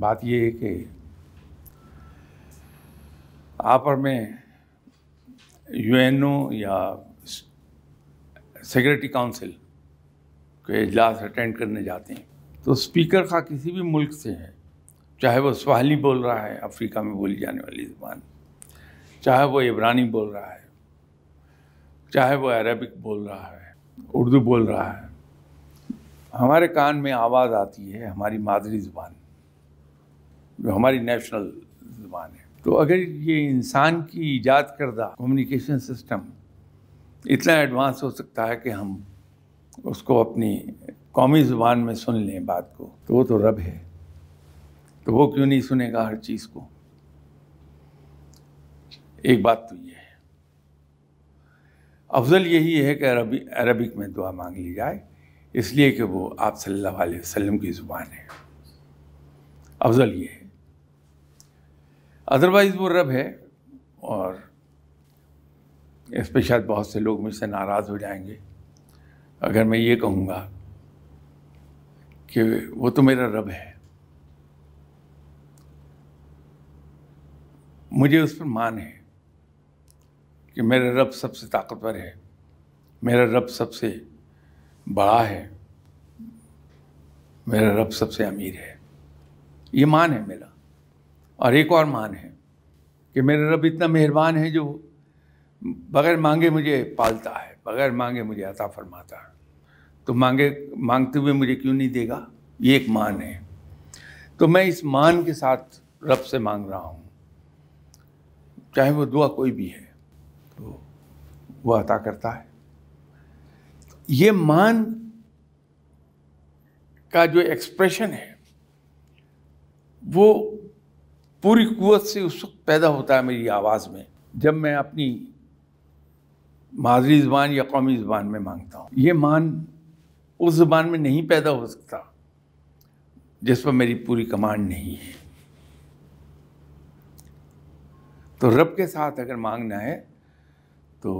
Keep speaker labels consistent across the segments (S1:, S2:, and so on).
S1: बात ये है कि आप और मैं यूएनओ या सिक्योरिटी काउंसिल के इजलास अटेंड करने जाते हैं तो स्पीकर का किसी भी मुल्क से है चाहे वो स्वाहली बोल रहा है अफ्रीका में बोली जाने वाली ज़बान चाहे वो इब्रानी बोल रहा है चाहे वो अरबिक बोल रहा है उर्दू बोल रहा है हमारे कान में आवाज़ आती है हमारी मादरी ज़बान जो हमारी नेशनल ज़बान है तो अगर ये इंसान की ईजाद करदा कम्युनिकेशन सिस्टम इतना एडवांस हो सकता है कि हम उसको अपनी कौमी ज़ुबान में सुन लें बात को तो वो तो रब है तो वो क्यों नहीं सुनेगा हर चीज़ को एक बात तो ये है अफजल यही है कि अरबी अरबिक में दुआ मांग ली जाए इसलिए कि वो आप सल्लल्लाहु अलैहि वसल्लम की ज़ुबान है अफजल ये है अदरवाइज़ वो रब है और इस पर शायद बहुत से लोग मुझसे नाराज़ हो जाएंगे अगर मैं ये कहूँगा कि वो तो मेरा रब है मुझे उस पर मान है कि मेरा रब सबसे ताकतवर है मेरा रब सबसे बड़ा है मेरा रब सबसे अमीर है ये मान है मेरा और एक और मान है कि मेरा रब इतना मेहरबान है जो बगैर मांगे मुझे पालता है बगैर मांगे मुझे अता फरमाता है तो मांगे मांगते हुए मुझे क्यों नहीं देगा ये एक मान है तो मैं इस मान के साथ रब से मांग रहा हूँ चाहे वो दुआ कोई भी है तो वह अता करता है ये मान का जो एक्सप्रेशन है वो पूरी कुत से उस वक्त पैदा होता है मेरी आवाज़ में जब मैं अपनी मादरी ज़बान या कौमी ज़बान में मांगता हूँ ये मान उस ज़बान में नहीं पैदा हो सकता जिस पर मेरी पूरी कमांड नहीं है तो रब के साथ अगर मांगना है तो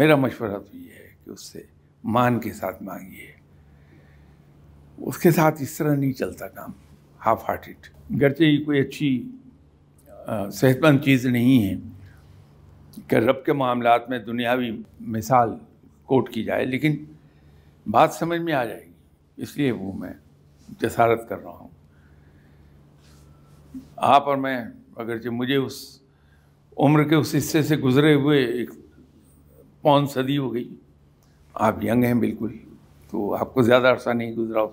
S1: मेरा मशवरा तो ये है कि उससे मान के साथ मांगिए उसके साथ इस तरह नहीं चलता काम हाफ हार्टेड गरचे ही कोई अच्छी सेहतमंद चीज़ नहीं है कि रब के मामला में दुनियावी मिसाल कोट की जाए लेकिन बात समझ में आ जाएगी इसलिए वो मैं जसारत कर रहा हूँ आप और मैं अगर जो मुझे उस उम्र के उस हिस्से से गुजरे हुए एक पौन सदी हो गई आप यंग हैं बिल्कुल तो आपको ज़्यादा अरसा नहीं गुजरा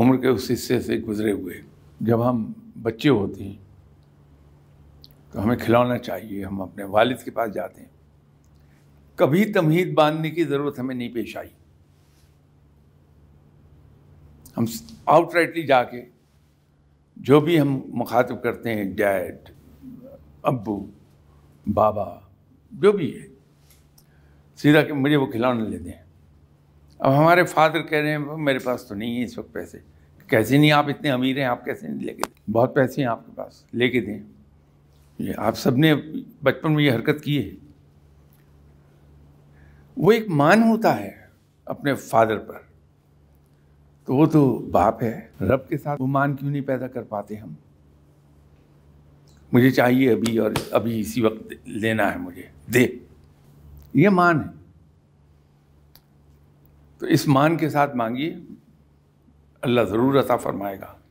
S1: उम्र के उस हिस्से से गुजरे हुए जब हम बच्चे होते हैं तो हमें खिलौना चाहिए हम अपने वालिद के पास जाते हैं कभी तमहीद बांधने की ज़रूरत हमें नहीं पेश आई हम आउटराइटली जाके जो भी हम मुखातब करते हैं डैड अबू बाबा जो भी है सीधा कि मुझे वो खिलौना ले दें अब हमारे फादर कह रहे हैं मेरे पास तो नहीं है इस वक्त पैसे कैसे नहीं आप इतने अमीर हैं आप कैसे नहीं लेके बहुत पैसे हैं आपके पास लेके दें आप सबने बचपन में ये हरकत की है वो एक मान होता है अपने फादर पर तो वो तो बाप है रब के साथ वो मान क्यों नहीं पैदा कर पाते हम मुझे चाहिए अभी और अभी इसी वक्त लेना है मुझे दे ये मान है तो इस मान के साथ मांगिए अल्लाह ज़रूर अता फरमाएगा